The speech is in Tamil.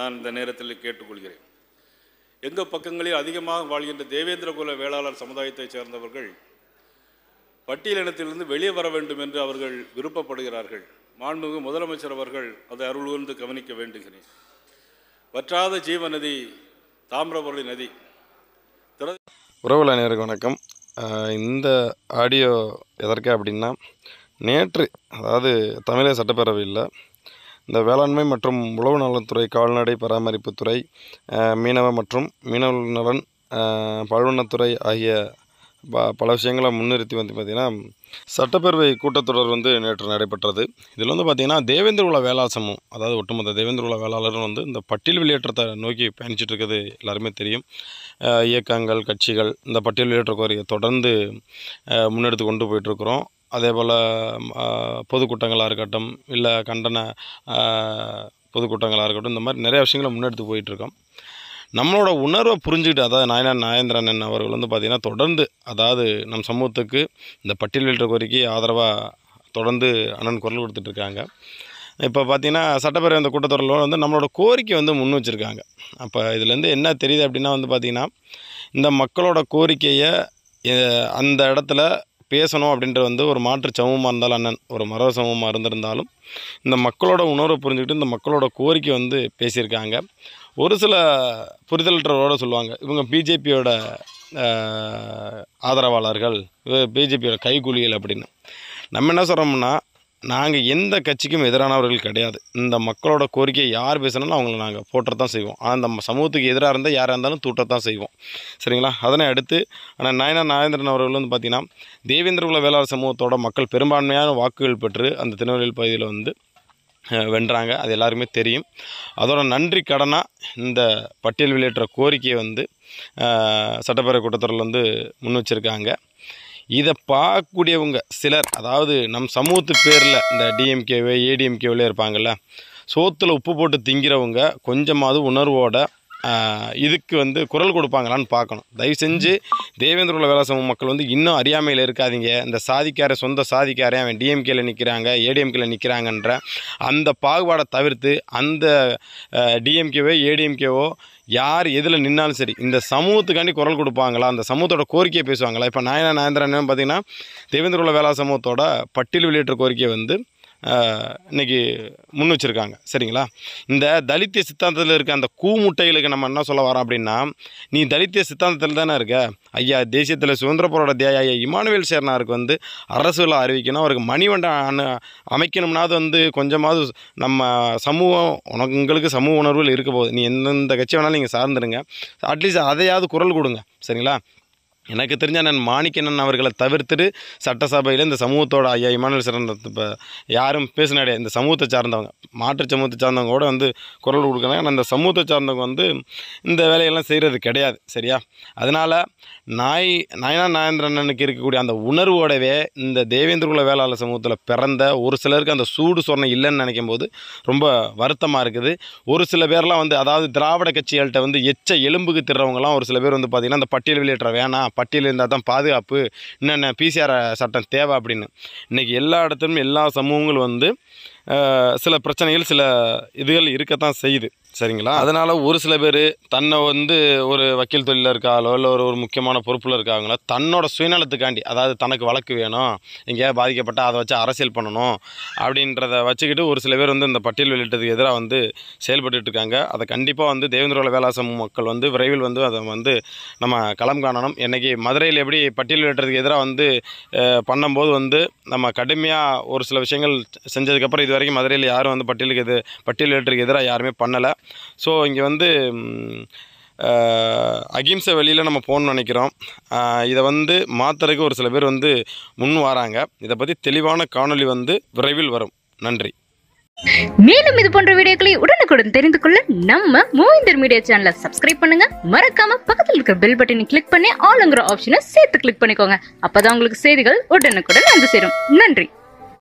நான் இந்த நேரத்தில் கேட்டுக்கொள்கிறேன் எங்கள் பக்கங்களில் அதிகமாக வாழ்கின்ற தேவேந்திரகுல வேளாளர் சமுதாயத்தைச் சேர்ந்தவர்கள் பட்டியலினத்திலிருந்து வெளியே வர வேண்டும் என்று அவர்கள் விருப்பப்படுகிறார்கள் மாண்புமிகு முதலமைச்சர் அவர்கள் அதை அருள்கூர்ந்து கவனிக்க வேண்டுகிறேன் வற்றாத ஜீவ நதி தாமிரபரணி நதி உறவுல நேருக்கு வணக்கம் இந்த ஆடியோ எதற்கே அப்படின்னா நேற்று அதாவது தமிழக சட்டப்பேரவையில் இந்த வேளாண்மை மற்றும் உழவு நலத்துறை கால்நடை பராமரிப்புத்துறை மீனவ மற்றும் மீனவ நலன் பழுவனத்துறை ஆகிய ப பல விஷயங்களை முன்னிறுத்தி வந்து பார்த்திங்கன்னா சட்டப்பேரவை கூட்டத்தொடர் வந்து நேற்று நடைபெற்றது இதில் வந்து பார்த்திங்கன்னா தேவேந்திர உள்ள வேளா சமூகம் அதாவது ஒட்டுமொத்த தேவேந்திர உள்ள வேளாளர்கள் வந்து இந்த பட்டியல் வெளியேற்றத்தை நோக்கி பயணிச்சுட்டு இருக்கிறது எல்லாருமே தெரியும் இயக்கங்கள் கட்சிகள் இந்த பட்டியல் வெளியேற்ற கோரிக்கை தொடர்ந்து முன்னெடுத்து கொண்டு போயிட்டுருக்குறோம் அதே போல் பொதுக்கூட்டங்களாக இருக்கட்டும் இல்லை கண்டன பொதுக்கூட்டங்களாக இருக்கட்டும் இந்த மாதிரி நிறையா விஷயங்களை முன்னெடுத்து போயிட்டுருக்கோம் நம்மளோட உணர்வை புரிஞ்சுக்கிட்டு அதாவது நாயனா நாயந்திரன் அவர்கள் வந்து பார்த்திங்கன்னா தொடர்ந்து அதாவது நம் சமூகத்துக்கு இந்த பட்டியலிட்ட கோரிக்கை ஆதரவாக தொடர்ந்து அண்ணன் குரல் கொடுத்துட்ருக்காங்க இப்போ பார்த்திங்கன்னா சட்டப்பேரவை அந்த கூட்டத்தொடரில் வந்து நம்மளோட கோரிக்கை வந்து முன் வச்சுருக்காங்க அப்போ இதுலேருந்து என்ன தெரியுது அப்படின்னா வந்து பார்த்திங்கன்னா இந்த மக்களோட கோரிக்கையை அந்த இடத்துல பேசணும் அப்படின்ற வந்து ஒரு மாற்று சமூகமாக இருந்தாலும் அண்ணன் ஒரு மர சமூகமாக இருந்திருந்தாலும் இந்த மக்களோட உணர்வை புரிஞ்சுக்கிட்டு இந்த மக்களோட கோரிக்கை வந்து பேசியிருக்காங்க ஒரு சில புரிதலற்றவரோட சொல்லுவாங்க இவங்க பிஜேபியோட ஆதரவாளர்கள் பிஜேபியோட கைகூலிகள் அப்படின்னு நம்ம என்ன சொல்கிறோம்னா நாங்கள் எந்த கட்சிக்கும் எதிரானவர்கள் கிடையாது இந்த மக்களோட கோரிக்கையை யார் பேசினாலும் அவங்கள நாங்கள் தான் செய்வோம் ஆனால் நம்ம சமூகத்துக்கு எதிராக இருந்தால் யாராக இருந்தாலும் தூட்டத்தான் செய்வோம் சரிங்களா அதனை அடுத்து ஆனால் நயனா நாகேந்திரன் அவர்கள் வந்து பார்த்திங்கன்னா தேவேந்திரகுல வேளாண் சமூகத்தோட மக்கள் பெரும்பான்மையான வாக்குகள் பெற்று அந்த திருநெல்வேலி பகுதியில் வந்து வென்றாங்க அது எல்லாருமே தெரியும் அதோட நன்றி கடனாக இந்த பட்டியல் வெளியேற்ற கோரிக்கையை வந்து சட்டப்பேரவை கூட்டத்தொடரில் வந்து முன் வச்சுருக்காங்க இதை பார்க்கக்கூடியவங்க சிலர் அதாவது நம் சமூகத்து பேரில் இந்த டிஎம்கேவே ஏடிஎம்கேவில் இருப்பாங்கள்ல சோத்தில் உப்பு போட்டு திங்கிறவங்க கொஞ்சமாவது உணர்வோட இதுக்கு வந்து குரல் கொடுப்பாங்களான்னு பார்க்கணும் தயவு செஞ்சு தேவேந்திர குல வேலை சமூக மக்கள் வந்து இன்னும் அறியாமையில் இருக்காதீங்க இந்த சாதிக்கார சொந்த சாதிக்காரே அவன் டிஎம்கேல நிற்கிறாங்க ஏடிஎம்கேல நிற்கிறாங்கன்ற அந்த பாகுபாடை தவிர்த்து அந்த டிஎம்கேவோ ஏடிஎம்கேவோ யார் எதில் நின்னாலும் சரி இந்த சமூகத்துக்காண்டி குரல் கொடுப்பாங்களா அந்த சமூகத்தோட கோரிக்கையை பேசுவாங்களா இப்போ நாயனா நாயந்திரன் பார்த்தீங்கன்னா தேவேந்திர குல வேளா சமூகத்தோட பட்டியல் வெளியேற்ற கோரிக்கை வந்து இன்றைக்கி முன் வச்சுருக்காங்க சரிங்களா இந்த தலித்திய சித்தாந்தத்தில் இருக்க அந்த கூமுட்டைகளுக்கு நம்ம என்ன சொல்ல வரோம் அப்படின்னா நீ தலித்திய சித்தாந்தத்தில் தானே இருக்க ஐயா தேசியத்தில் சுதந்திர போராட தியா ஐயா இமானுவேல் சேர்னாருக்கு வந்து அரசுகளை அறிவிக்கணும் அவருக்கு அமைக்கணும்னா அமைக்கணும்னாவது வந்து கொஞ்சமாவது நம்ம சமூகம் உனக்குங்களுக்கு சமூக உணர்வுகள் இருக்க போகுது நீ எந்தெந்த கட்சி வேணாலும் நீங்கள் சார்ந்துருங்க அட்லீஸ்ட் அதையாவது குரல் கொடுங்க சரிங்களா எனக்கு தெரிஞ்ச நான் மாணிக்கண்ணன் அவர்களை தவிர்த்துட்டு சட்டசபையில் இந்த சமூகத்தோட ஐயா இமானுவல் சிறந்த இப்போ யாரும் பேசினாடே இந்த சமூகத்தை சார்ந்தவங்க மாற்று சமூகத்தை சார்ந்தவங்க கூட வந்து குரல் கொடுக்குறாங்க ஆனால் இந்த சமூகத்தை சார்ந்தவங்க வந்து இந்த வேலையெல்லாம் செய்கிறது கிடையாது சரியா அதனால் நாய் நயனா அண்ணனுக்கு இருக்கக்கூடிய அந்த உணர்வோடவே இந்த தேவேந்திரகுல வேளாளர் சமூகத்தில் பிறந்த ஒரு சிலருக்கு அந்த சூடு சொன்ன இல்லைன்னு நினைக்கும் போது ரொம்ப வருத்தமாக இருக்குது ஒரு சில பேர்லாம் வந்து அதாவது திராவிட கட்சிகள்கிட்ட வந்து எச்ச எலும்புக்கு திறவங்கலாம் ஒரு சில பேர் வந்து பார்த்திங்கன்னா அந்த பட்டியல் வெளியேற்ற வேணாம் பட்டியல் இருந்தால் தான் பாதுகாப்பு என்னென்ன பிசிஆர் சட்டம் தேவை அப்படின்னு இன்றைக்கி எல்லா இடத்துலையும் எல்லா சமூகங்களும் வந்து சில பிரச்சனைகள் சில இதுகள் இருக்கத்தான் செய்யுது சரிங்களா அதனால் ஒரு சில பேர் தன்னை வந்து ஒரு வக்கீல் தொழில இருக்காலோ இல்லை ஒரு ஒரு முக்கியமான பொறுப்பில் இருக்காங்களோ தன்னோட சுயநலத்துக்காண்டி அதாவது தனக்கு வழக்கு வேணும் எங்கேயாவது பாதிக்கப்பட்டால் அதை வச்சு அரசியல் பண்ணணும் அப்படின்றத வச்சுக்கிட்டு ஒரு சில பேர் வந்து இந்த பட்டியல் வெளியிட்டதுக்கு எதிராக வந்து செயல்பட்டு இருக்காங்க அதை கண்டிப்பாக வந்து தேவேந்திரோல வேளாசம் மக்கள் வந்து விரைவில் வந்து அதை வந்து நம்ம களம் காணணும் என்றைக்கு மதுரையில் எப்படி பட்டியல் வெளியிட்டதுக்கு எதிராக வந்து பண்ணும்போது வந்து நம்ம கடுமையாக ஒரு சில விஷயங்கள் செஞ்சதுக்கப்புறம் இது வரைக்கும் மதுரையில் யாரும் வந்து பட்டியலுக்கு எது பட்டியல் வெளியிட்டதுக்கு எதிராக யாருமே பண்ணலை ஸோ இங்கே வந்து அகிம்சை வெளியில் நம்ம போகணும்னு நினைக்கிறோம் இதை வந்து மாத்தறதுக்கு ஒரு சில பேர் வந்து முன் வராங்க இதை பற்றி தெளிவான காணொளி வந்து விரைவில் வரும் நன்றி மேலும் இது போன்ற வீடியோக்களை உடனுக்குடன் தெரிந்து கொள்ள நம்ம மூவிந்தர் மீடியா சேனலை சப்ஸ்கிரைப் பண்ணுங்க மறக்காம பக்கத்தில் இருக்கிற பெல் பட்டனை கிளிக் பண்ணி ஆளுங்கிற ஆப்ஷனை சேர்த்து கிளிக் பண்ணிக்கோங்க அப்பதான் உங்களுக்கு செய்திகள் உடனுக்குடன் வந்து சேரும் நன்றி